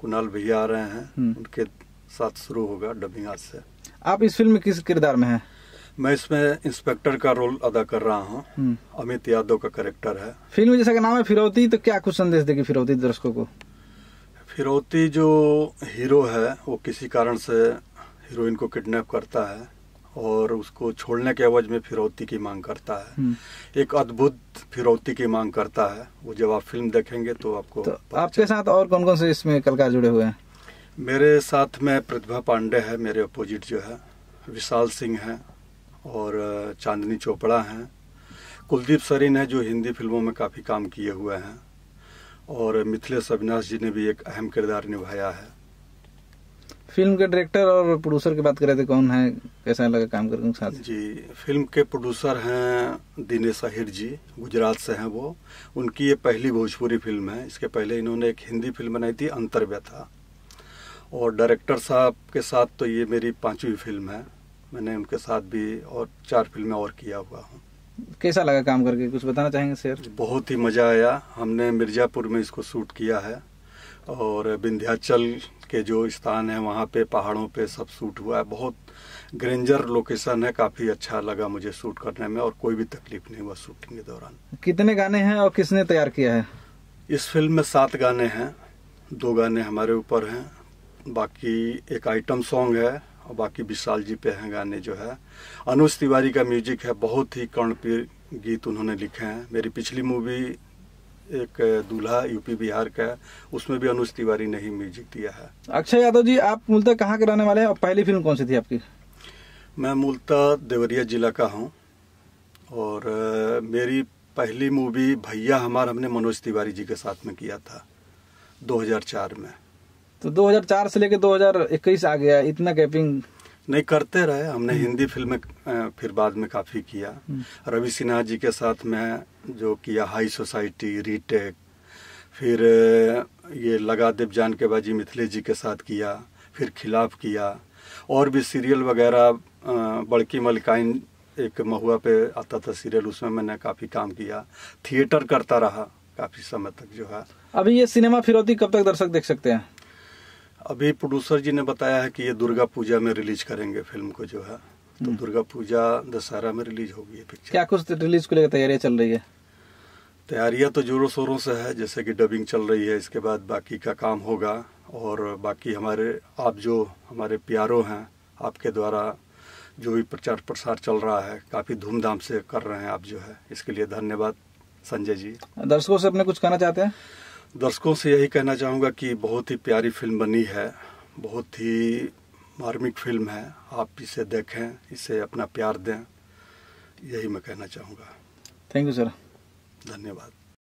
कुणाल भैया आ रहे हैं हम्म। उनके साथ शुरू होगा डबिंग आज से आप इस फिल्म में किस किरदार में हैं मैं इसमें इंस्पेक्टर का रोल अदा कर रहा हूँ हम्म। अमित यादव का करेक्टर है फिल्म जैसा का नाम है फिरौती तो क्या कुछ संदेश देगी फिरौती दर्शकों को फिरौती जो हीरो है वो किसी कारण से हीरोइन को किडनैप करता है और उसको छोड़ने के अवज में फिरौती की मांग करता है हम्म। एक अद्भुत फिरौती की मांग करता है वो जब आप फिल्म देखेंगे तो आपको तो आपके साथ और कौन कौन से इसमें कलकार जुड़े हुए हैं मेरे साथ में प्रतिभा पांडे है मेरे अपोजिट जो है विशाल सिंह है और चांदनी चोपड़ा हैं कुलदीप सरीन है जो हिंदी फिल्मों में काफ़ी काम किए हुए हैं और मिथिलेश अविनाश जी ने भी एक अहम किरदार निभाया है फिल्म के डायरेक्टर और प्रोड्यूसर की बात कर रहे थे कौन है कैसा लगा काम करके उनके साथ जी फिल्म के प्रोड्यूसर हैं दिनेश अहिर जी गुजरात से हैं वो उनकी ये पहली भोजपुरी फिल्म है इसके पहले इन्होंने एक हिंदी फिल्म बनाई थी अंतर्व्यथा और डायरेक्टर साहब के साथ तो ये मेरी पाँचवीं फिल्म है मैंने उनके साथ भी और चार फिल्में और किया हुआ हूँ कैसा लगा काम करके कुछ बताना चाहेंगे सर बहुत ही मज़ा आया हमने मिर्ज़ापुर में इसको शूट किया है और विंध्याचल के जो स्थान है वहाँ पे पहाड़ों पे सब शूट हुआ है बहुत ग्रेंजर लोकेशन है काफ़ी अच्छा लगा मुझे शूट करने में और कोई भी तकलीफ नहीं हुआ शूटिंग के दौरान कितने गाने हैं और किसने तैयार किया है इस फिल्म में सात गाने हैं दो गाने हमारे ऊपर हैं बाकी एक आइटम सॉन्ग है और बाकी विशाल जी पे हैं गाने जो है अनुज तिवारी का म्यूजिक है बहुत ही कर्णप्रिय गीत उन्होंने लिखे हैं मेरी पिछली मूवी एक दूल्हा यूपी बिहार का उसमें भी अनुज तिवारी ने ही म्यूजिक दिया है अक्षय यादव जी आप मूलतः कहाँ के रहने वाले हैं और पहली फिल्म कौन सी थी आपकी मैं मूलतः देवरिया जिला का हूँ और मेरी पहली मूवी भैया हमार हमने मनोज तिवारी जी के साथ में किया था 2004 में तो 2004 से लेकर 2021 आ गया इतना गैपिंग नहीं करते रहे हमने हम्म। हिंदी फिल्में फिर बाद में काफ़ी किया हम्म। रवि सिन्हा जी के साथ में जो किया हाई सोसाइटी रीटेक फिर ये लगा देव जान के बाजी मिथिले जी के साथ किया फिर खिलाफ किया और भी सीरियल वगैरह बड़की मलिकाइन एक महुआ पे आता था सीरियल उसमें मैंने काफ़ी काम किया थिएटर करता रहा काफ़ी समय तक जो है अभी ये सिनेमा फिरौती कब तक दर्शक देख सकते हैं अभी प्रोड्यूसर जी ने बताया है कि ये दुर्गा पूजा में रिलीज करेंगे फिल्म को जो है तो हम्म। दुर्गा पूजा दशहरा में रिलीज होगी पिक्चर क्या कुछ रिलीज को लेकर तैयारियां चल रही है तैयारियां तो जोरों शोरों से है जैसे कि डबिंग चल रही है इसके बाद बाकी का काम होगा और बाकी हमारे आप जो हमारे प्यारो हैं आपके द्वारा जो भी प्रचार प्रसार चल रहा है काफ़ी धूमधाम से कर रहे हैं आप जो है इसके लिए धन्यवाद संजय जी दर्शकों से अपने कुछ कहना चाहते हैं दर्शकों से यही कहना चाहूँगा कि बहुत ही प्यारी फिल्म बनी है बहुत ही मार्मिक फिल्म है आप इसे देखें इसे अपना प्यार दें यही मैं कहना चाहूँगा थैंक यू सर धन्यवाद